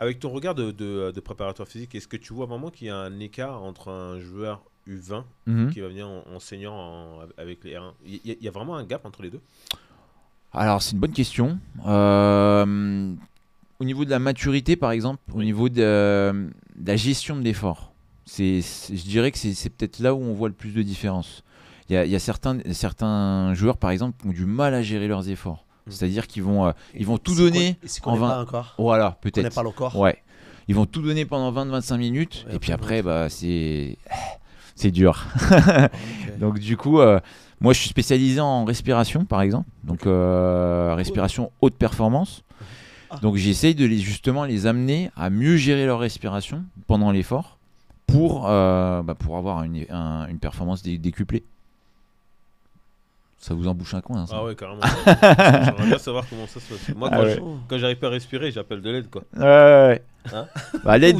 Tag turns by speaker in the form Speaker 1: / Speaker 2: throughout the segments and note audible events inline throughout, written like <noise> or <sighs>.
Speaker 1: Avec ton regard de, de, préparateur physique, est-ce que tu vois vraiment qu'il y a un écart entre un joueur U20 mhm. qui va venir en, senior avec les R1 Il y, a vraiment un gap entre les deux Alors, c'est une bonne question. Euh, au niveau de la maturité, par exemple, au niveau de, euh, la gestion de l'effort, je dirais que c'est, peut-être là où on voit le plus de différence. Il y a, certains, certains joueurs, par exemple, qui ont du mal à gérer leurs efforts. Mm. C'est-à-dire qu'ils vont, euh, ils vont tout donner en 20. Pas encore. peut-être. pas encore. Ouais. Ils vont tout donner pendant 20-25 minutes et, puis après, bah, c'est <sighs> c'est dur. <laughs> Donc du coup, euh, moi je suis spécialisé en respiration par exemple, donc euh, respiration haute performance. Ah. Donc j'essaye de les, justement les amener à mieux gérer leur respiration pendant l'effort pour, bah, pour avoir une, une performance décuplée ça vous embouche un coin. Hein, ça. Ah ouais, carrément. <laughs> J'aimerais bien savoir comment ça se passe. Moi, ah quand, j'arrive pas à respirer, j'appelle de l'aide, quoi. Ouais, ouais, ouais. Hein bah, l'aide,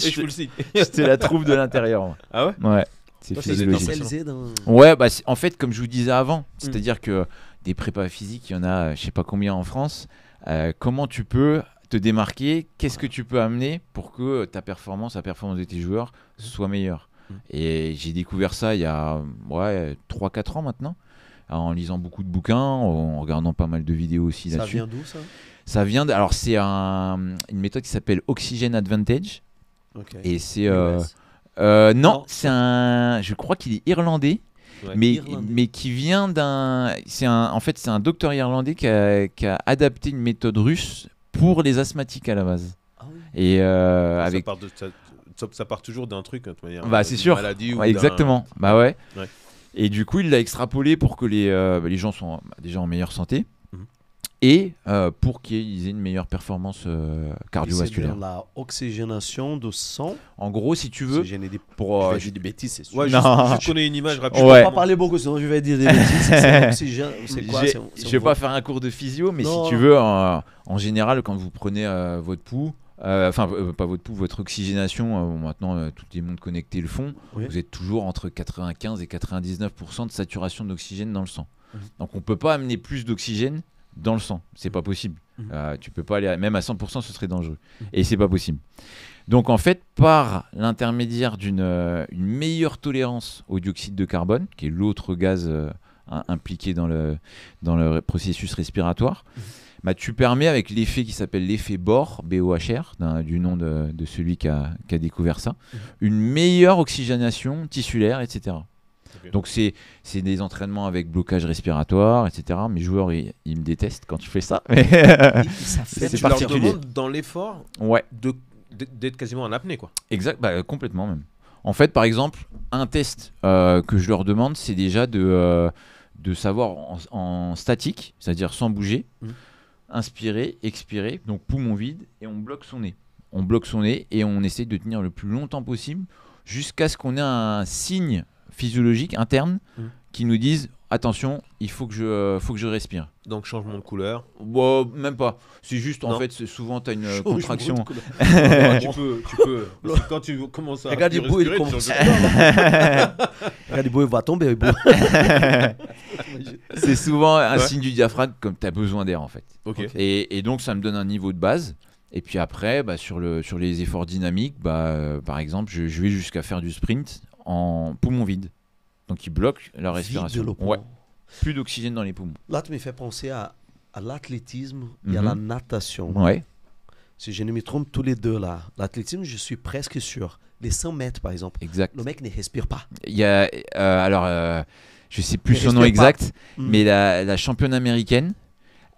Speaker 1: c'était je, <laughs> la troupe de l'intérieur. Ah ouais Ouais. C'est Toi, physiologique. Dans... Ouais, bah, en fait, comme je vous disais avant, mm. c'est-à-dire que des prépas physiques, il y en a je sais pas combien en France. Euh, comment tu peux te démarquer Qu'est-ce que tu peux amener pour que ta performance, la performance de tes joueurs mm. soit meilleure mm. Et j'ai découvert ça il y a ouais, 3-4 ans maintenant en lisant beaucoup de bouquins, en regardant pas mal de vidéos aussi là-dessus. Vient d'où, ça, ça vient d'où Alors c'est une méthode qui s'appelle Oxygen Advantage. Et c'est... Euh, euh, non, c'est un... Je crois qu'il est irlandais. mais, mais qui vient d'un... en fait, c'est un docteur irlandais qui a, adapté une méthode russe pour les asthmatiques à la base. Ah Et euh, ça Part de, ça, part toujours d'un truc, de manière. Bah, c'est sûr. Maladie exactement. Bah ouais. ouais. Et du coup, il l'a extrapolé pour que les, euh, bah, les gens soient bah, déjà en meilleure santé mhm. et euh, pour qu'ils aient une meilleure performance euh, cardiovasculaire.
Speaker 2: la oxygénation de sang. En gros, si tu veux. Des... Pour, des bêtises, c'est sûr. <laughs> Je, connais une image rapide. Je ne pas parler beaucoup, sinon je vais dire des bêtises. <laughs> c'est quoi Je ne vais pas faire un cours de physio, mais si tu veux,
Speaker 1: en, en, général, quand vous prenez votre pouls, euh, enfin euh, pas votre votre oxygénation, euh, maintenant tout les mondes connectés le font, vous êtes toujours entre 95 et 99% de saturation d'oxygène dans le sang. Donc on peut pas amener plus d'oxygène dans le sang, c'est n'est pas possible. tu peux pas aller même à 100%, ce serait dangereux et c'est pas possible. Donc en fait, par l'intermédiaire d'une une meilleure tolérance au dioxyde de carbone, qui est l'autre gaz impliqué dans le, dans le processus respiratoire, tu permets avec l'effet qui s'appelle l'effet Bohr, BOHR, du nom de, celui qui a, découvert ça, mhm. une meilleure oxygénation tissulaire, etc. Donc c'est des entraînements avec blocage respiratoire, etc. Mes joueurs, ils, me détestent quand tu fais ça. <laughs> <laughs> c'est particulier. Leur
Speaker 2: dans l'effort ouais.
Speaker 1: d'être quasiment en apnée, quoi. Exact, bah, complètement même. En fait, par exemple, un test euh, que je leur demande, c'est déjà de, euh, de savoir en, statique, c'est-à-dire sans bouger, mhm inspirer, expirer, donc poumon vide, et on bloque son nez. On bloque son nez et on essaie de tenir le plus longtemps possible jusqu'à ce qu'on ait un signe physiologique interne mmh. qui nous dise attention, il faut que je, euh, faut que je respire. Donc changement de couleur bon, Même pas. C'est juste, en fait, souvent, tu as une euh, contraction. <laughs> tu peux, tu peux. quand tu commences à. Regarde, il commence. <laughs> Regarde, il va tomber. <laughs> C'est souvent un signe du diaphragme, comme tu as besoin d'air, en fait. Ok. Et, donc, ça me donne un niveau de base. Et puis après, bah, sur, le, sur les efforts dynamiques, bah, euh, par exemple, je vais jusqu'à faire du sprint en poumon vide qui bloque bloquent la respiration.
Speaker 2: Plus d'oxygène dans les poumons. Là, tu me fais penser à, l'athlétisme et à mhm. la natation. Ouais. Si je ne me trompe, tous les deux là. L'athlétisme, je suis presque sûr. Les 100 mètres, par exemple. Exact. Le mec ne respire pas.
Speaker 1: Il y a, euh, alors, euh, je sais plus son nom exact, mhm. mais la championne américaine,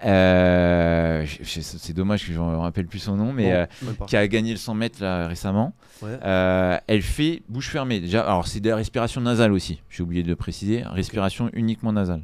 Speaker 1: euh, c'est dommage que je ne rappelle plus son nom, mais euh, qui a gagné le 100 mètres là, récemment. Euh, elle fait bouche fermée. Déjà, alors c'est de la respiration nasale aussi. J'ai oublié de le préciser, respiration uniquement nasale.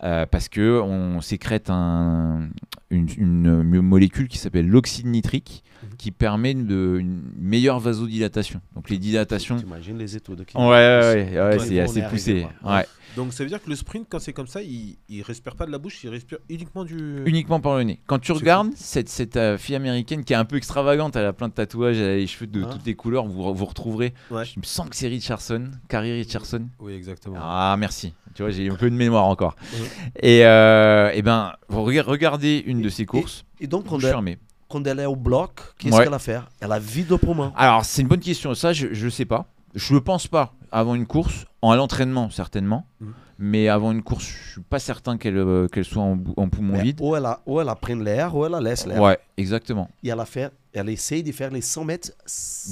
Speaker 1: parce que on sécrète un, une, molécule qui s'appelle l'oxyde nitrique, mhm. qui permet de, une meilleure vasodilatation. Donc les dilatations. les études.
Speaker 2: Qui... Ouais, ouais, c'est assez poussé. ouais.
Speaker 1: Donc ça veut dire que le sprint, quand c'est comme ça, il, il respire pas de la bouche, il respire uniquement du. Uniquement par le nez. Quand tu regardes cette, cette euh, fille américaine qui est un peu extravagante, elle a plein de tatouages, elle a les cheveux de ah. toutes les couleurs, vous, vous retrouverez. Je me sens que c'est Richardson, Carrie Richardson. Oui, exactement. Ah merci, tu vois j'ai un peu de mémoire encore. Et, euh, eh ben, regardez une de ses courses. Et donc,
Speaker 2: quand elle, est au bloc, qu'est-ce qu'elle a à faire Elle a vide au poumon.
Speaker 1: Alors c'est une bonne question, ça je, ne sais pas. Je ne pense pas. Avant une course, en, à l'entraînement certainement, mm. mais avant une course, je suis pas certain qu'elle euh, qu'elle soit en, poumon vide.
Speaker 2: Ou elle, a, ou l'air, ou elle laisse l'air. Ouais, exactement. Et elle, a fait, elle essaye de faire les 100 mètres.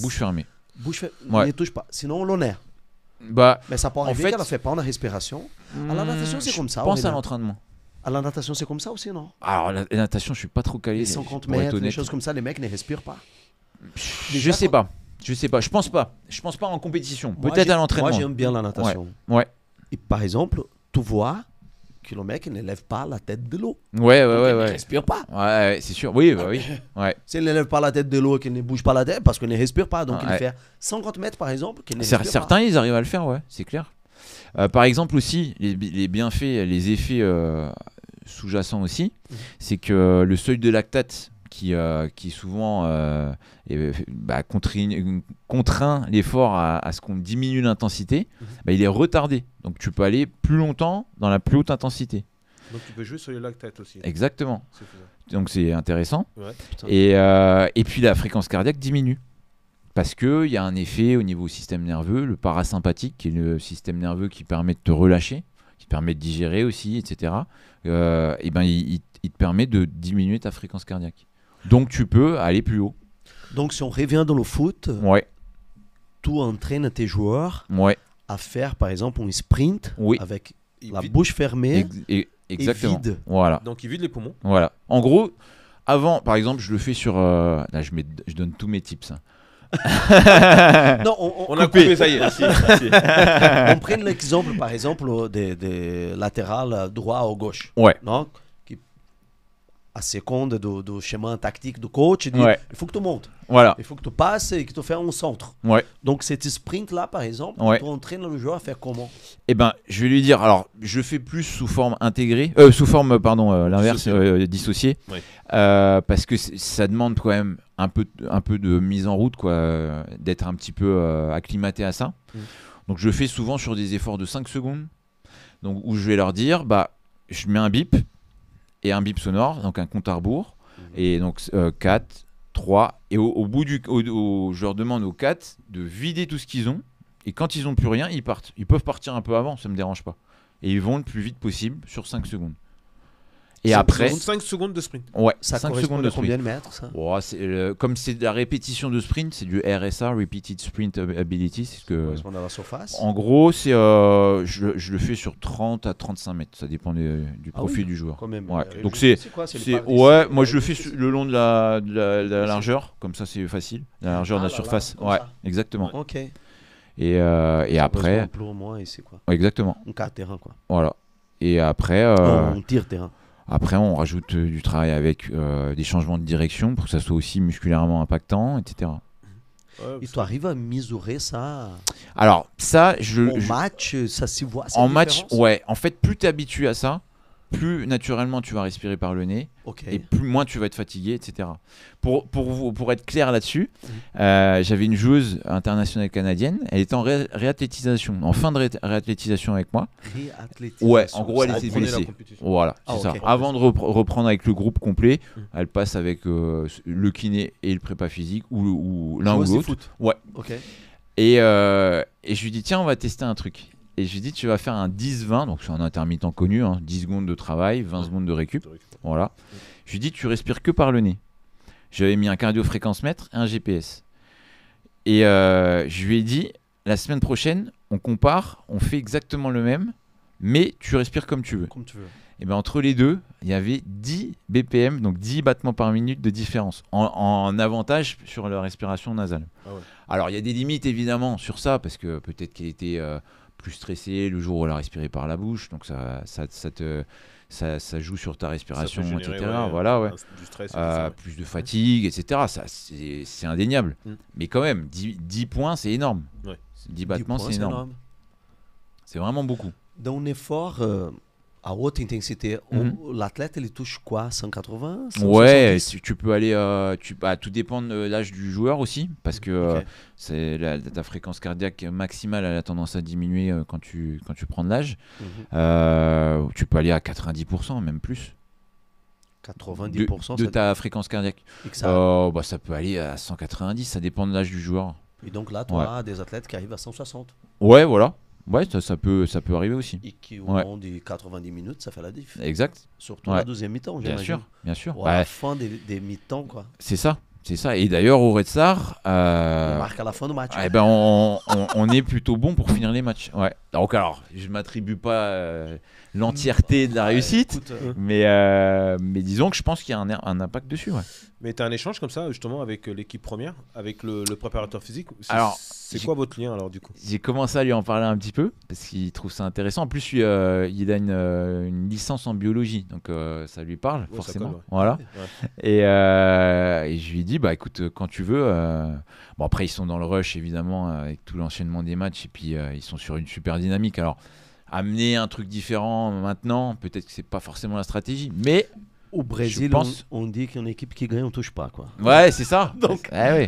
Speaker 2: Bouche fermée. Bouche fermée, elle ne touche pas. Sinon, on l'honneur. Bah, mais ça peut arriver en fait, qu'elle ne fait pas en respiration. à la natation, c'est comme ça. Je pense à l'entraînement. À la natation, c'est comme ça aussi, non
Speaker 1: Alors, la, natation, je suis pas trop calé. Les 50 mètres, des choses
Speaker 2: comme ça, les mecs ne respirent pas. je sais pas. Je sais pas, je pense pas. Je pense pas en compétition. Peut-être à l'entraînement. Moi, j'aime bien la natation. Ouais. Et par exemple, tu vois que le mec ne lève pas la tête de l'eau. Ouais, ouais, ouais. Il ne respire pas. Ouais, c'est sûr. Oui, bah, oui. <laughs> Ouais. S'il ne lève pas la tête de l'eau et qu'il ne bouge pas la tête, parce qu'il ne respire pas. Donc, il fait 50 mètres, par exemple, qu'il ne respire Certains, ils arrivent à le
Speaker 1: faire, ouais, c'est clair. Euh, par exemple, aussi, les, bienfaits, les effets euh, sous-jacents aussi, mhm. c'est que le seuil de lactate qui, euh, qui souvent euh, bah, contraint l'effort à, ce qu'on diminue l'intensité, mhm. bah, il est retardé. Donc tu peux aller plus longtemps dans la plus haute intensité. Donc tu peux jouer sur les lactates aussi. Exactement. Hein. Donc c'est intéressant. Euh, et, puis la fréquence cardiaque diminue. Parce qu'il y a un effet au niveau du système nerveux, le parasympathique, qui est le système nerveux qui permet de te relâcher, qui permet de digérer aussi, etc. et ben, il te permet de
Speaker 2: diminuer ta fréquence cardiaque.
Speaker 1: Donc tu peux aller plus haut.
Speaker 2: Donc si on revient dans le foot, ouais. tout entraîne tes joueurs ouais. à faire par exemple un sprint avec la bouche fermée e, et, vide. Voilà. Donc il vide les poumons. Voilà.
Speaker 1: En gros, avant, par exemple, je le fais sur. Euh, là, je, donne tous mes tips. Hein. <laughs> on, a coupé, <laughs> <laughs> on prend
Speaker 2: l'exemple, par exemple, des, latérales droit ou gauche. Ouais. Donc, à seconde do, chemin tactique du coach, il faut que tu montes. Voilà. Il faut que tu passes et que tu fasses un centre. Ouais. Donc, cet sprint-là, par exemple, tu entraînes le joueur à faire comment
Speaker 1: Eh ben, je vais lui dire, alors, je fais plus sous forme intégrée, euh, sous forme, pardon, euh, l'inverse, euh, euh, parce que ça demande quand même un peu, un peu de mise en route, quoi, d'être un petit peu acclimaté à ça. Mm. Donc, je fais souvent sur des efforts de 5 secondes, donc, où je vais leur dire, bah, je mets un bip, et un bip sonore, donc un compte à rebours. Mhm. Et donc 4, 3. Euh, et au, bout du. je leur demande aux 4 de vider tout ce qu'ils ont. Et quand ils n'ont plus rien, ils partent. Ils peuvent partir un peu avant, ça ne me dérange pas. Et ils vont le plus vite possible sur 5 secondes. Et après. 5 secondes de sprint. Ouais, ça 5 secondes de sprint. combien de mètres ça oh, euh, Comme c'est la répétition de sprint, c'est du RSA, Repeated Sprint Ability. C'est que, à la surface. En gros, c'est, euh, je, je, le fais sur 30 à 35 mètres. Ça dépend du ah profil du joueur. Quand même. Ouais. Donc c'est. c'est ouais, moi je euh, le fais le long de la, de la, ah, largeur, comme ça c'est facile. La largeur de la ah surface. ouais, exactement. Ok. Et, euh, et après. Un plomb, moi, et c'est quoi Exactement. On terrain, quoi. Voilà. Et après. Euh, on tire terrain. Après, on rajoute euh, du travail avec euh, des changements de direction pour que ça soit aussi musculairement impactant, etc.
Speaker 2: Et tu arrives à mesurer ça Alors, ça, je. En match, ça se voit. En match, ouais.
Speaker 1: En fait, plus tu habitué à ça, plus naturellement tu vas respirer par le nez et plus, moins tu vas être fatigué, etc. Pour, pour, pour être clair là-dessus, mhm. euh, j'avais une joueuse internationale canadienne, elle était en réathlétisation, en fin de réathlétisation avec moi. Ouais, en gros, elle était blessée. Voilà, ah, ça. Avant de reprendre avec le groupe complet, mhm. elle passe avec euh, le kiné et le prépa physique ou, l'un ou l'autre. Ouais. Et, euh, et je lui dis, tiens, on va tester un truc et je lui dis tu vas faire un 10-20, donc c'est un intermittent connu, 10 hein, secondes de travail, 20 secondes de récup. Voilà. Je lui dis tu respires que par le nez. J'avais mis un cardio mètre et un GPS. Et je lui ai dit la semaine prochaine, on compare, on fait exactement le même, mais tu respires comme tu veux. Et bien entre les deux, il y avait 10 BPM, donc 10 battements par minute de différence, en, avantage sur la respiration nasale. Ah Alors il y a des limites évidemment sur ça, parce que peut-être qu'il était euh, plus stressé le jour où elle a respiré par la bouche, donc ça, ça, te. Ça, joue sur ta respiration, etc. voilà, euh, ouais. plus de fatigue, etc. Ça, c'est indéniable. Mm. Mais quand même, 10, points, c'est énorme. Ouais. 10, battements, c'est énorme.
Speaker 2: C'est vraiment beaucoup.
Speaker 1: un effort,
Speaker 2: euh, à haute intensité, mhm. l'athlète, il touche quoi 180 Ouais,
Speaker 1: tu peux aller. Euh, tu, bah, tout dépend de l'âge du joueur aussi, parce que euh, c'est la, ta fréquence cardiaque maximale elle a tendance à diminuer euh, quand, tu, quand tu prends de l'âge. Mhm. tu peux aller à 90%, même plus.
Speaker 2: 90% de, ta
Speaker 1: fréquence cardiaque. Ça... bah, ça peut aller à 190, ça dépend de l'âge du joueur. Et donc là, tu as
Speaker 2: des athlètes qui arrivent à 160.
Speaker 1: Ouais, voilà. Ouais, ça, ça, peut, ça peut arriver aussi. Et qui, au moment
Speaker 2: des 90 minutes, ça fait la diff. Exact. Surtout la deuxième mi-temps, Bien sûr, bien sûr. Ou à la fin des, des mi-temps, quoi.
Speaker 1: C'est ça, c'est ça. Et d'ailleurs, au Red Star... Euh... On marque à la fin du match. Eh ben, on, on, on est plutôt bon pour finir les matchs, ouais. Donc alors, je ne m'attribue pas euh, l'entièreté de la réussite, euh, mais, euh, mais disons que je pense qu'il y a un, impact dessus. Mais tu as un échange comme ça justement avec l'équipe première, avec le, préparateur physique Alors, c'est quoi votre lien alors du coup J'ai commencé à lui en parler un petit peu parce qu'il trouve ça intéressant. En plus, il a une, licence en biologie, donc ça lui parle forcément. Voilà. Et, et, je lui dis bah écoute, quand tu veux. Bon après, ils sont dans le rush évidemment avec tout l'enchaînement des matchs et puis ils sont sur une super dynamique. Alors, amener un truc différent maintenant, peut-être que c'est pas forcément la stratégie,
Speaker 2: mais. Au Brésil, on, dit qu'une équipe qui gagne, on touche pas. Quoi. Ouais, c'est ça. <laughs> Donc... Eh